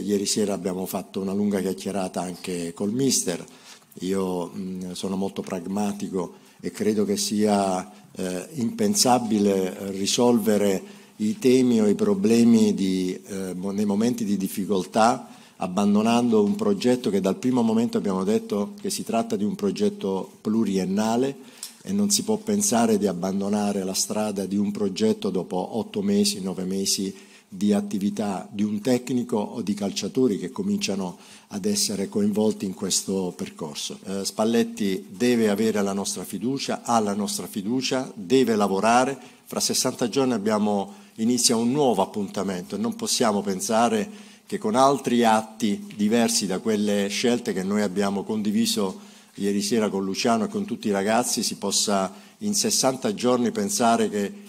ieri sera abbiamo fatto una lunga chiacchierata anche col mister, io mh, mm, sono molto pragmatico e credo che sia eh, impensabile risolvere i temi o i problemi di, eh, nei momenti di difficoltà abbandonando un progetto che dal primo momento abbiamo detto che si tratta di un progetto pluriennale e non si può pensare di abbandonare la strada di un progetto dopo otto mesi, nove mesi di attività di un tecnico o di calciatori che cominciano ad essere coinvolti in questo percorso. Eh, Spalletti deve avere la nostra fiducia, ha la nostra fiducia, deve lavorare. Fra 60 giorni abbiamo, inizia un nuovo appuntamento e non possiamo pensare che con altri atti diversi da quelle scelte che noi abbiamo condiviso ieri sera con Luciano e con tutti i ragazzi si possa in 60 giorni pensare che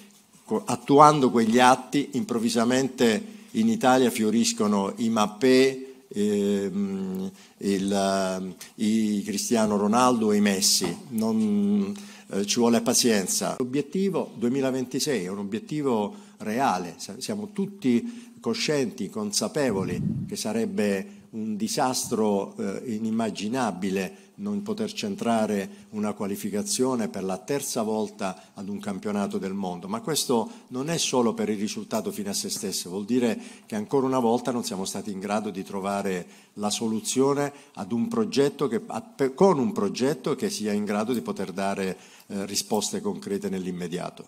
attuando quegli atti improvvisamente in Italia fioriscono i Mappé, ehm, il, i Cristiano Ronaldo e i Messi. Non, eh, ci vuole pazienza. L'obiettivo 2026 è un obiettivo reale, siamo tutti coscienti, consapevoli che sarebbe un disastro eh, inimmaginabile non poter centrare una qualificazione per la terza volta ad un campionato del mondo, ma questo non è solo per il risultato fino a se stesso, vuol dire che ancora una volta non siamo stati in grado di trovare la soluzione un che, con un progetto che sia in grado di poter dare eh, risposte concrete nell'immediato.